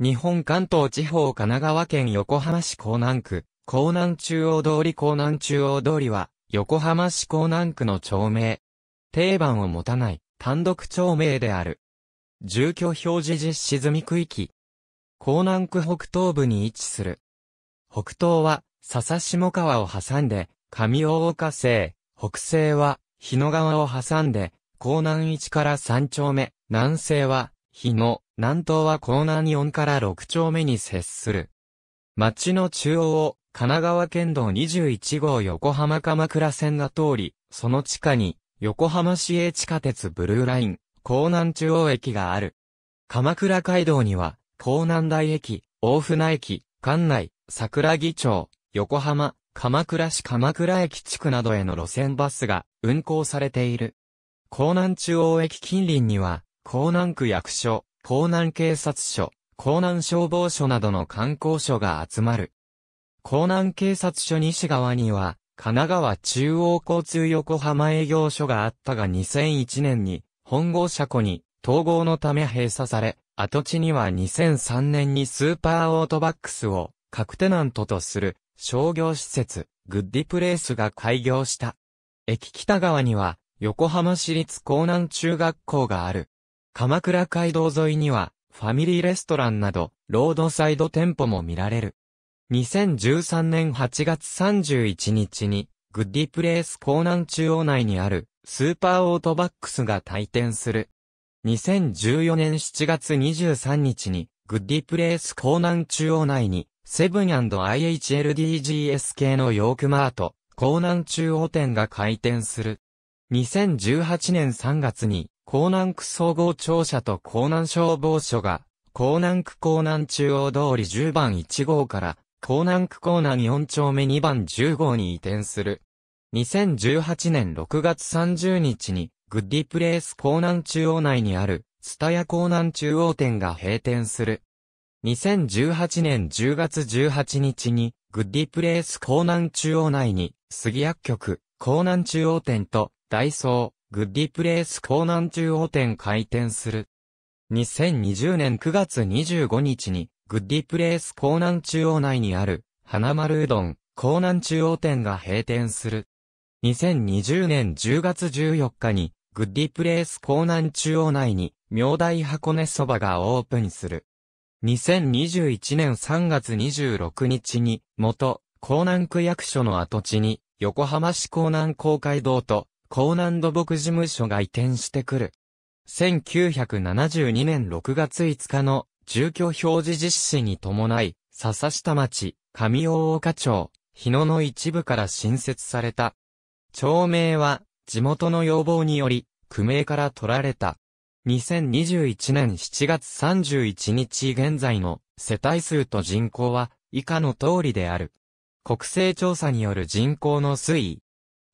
日本関東地方神奈川県横浜市港南区、港南中央通り港南中央通りは、横浜市港南区の町名。定番を持たない、単独町名である。住居表示実施済み区域。港南区北東部に位置する。北東は、笹下川を挟んで、上大岡西、北西は、日野川を挟んで、港南1から3丁目、南西は、日の南東は江南4から6丁目に接する。町の中央を神奈川県道21号横浜鎌倉線が通り、その地下に横浜市営地下鉄ブルーライン、江南中央駅がある。鎌倉街道には、江南台駅、大船駅、関内、桜木町、横浜、鎌倉市鎌倉駅地区などへの路線バスが運行されている。江南中央駅近隣には、江南区役所、江南警察署、江南消防署などの観光署が集まる。江南警察署西側には、神奈川中央交通横浜営業所があったが2001年に、本郷車庫に統合のため閉鎖され、跡地には2003年にスーパーオートバックスを各テナントとする商業施設、グッディプレイスが開業した。駅北側には横浜市立江南中学校がある。鎌倉街道沿いには、ファミリーレストランなど、ロードサイド店舗も見られる。2013年8月31日に、グッディプレイス港南中央内にある、スーパーオートバックスが退店する。2014年7月23日に、グッディプレイス港南中央内に、セブン &IHLDGS 系のヨークマート、港南中央店が開店する。2018年3月に、江南区総合庁舎と江南消防署が、江南区江南中央通り10番1号から、江南区江南4丁目2番10号に移転する。2018年6月30日に、グッディプレイス江南中央内にある、スタヤ江南中央店が閉店する。2018年10月18日に、グッディプレイス江南中央内に、杉薬局、江南中央店と、ダイソー、グッディプレイス港南中央店開店する。2020年9月25日に、グッディプレイス港南中央内にある、花丸うどん、港南中央店が閉店する。2020年10月14日に、グッディプレイス港南中央内に、明大箱根そばがオープンする。2021年3月26日に、元、港南区役所の跡地に、横浜市港南公会堂と、高難土木事務所が移転してくる。1972年6月5日の住居表示実施に伴い、笹下町、上大岡町、日野の一部から新設された。町名は、地元の要望により、区名から取られた。2021年7月31日現在の世帯数と人口は以下の通りである。国勢調査による人口の推移、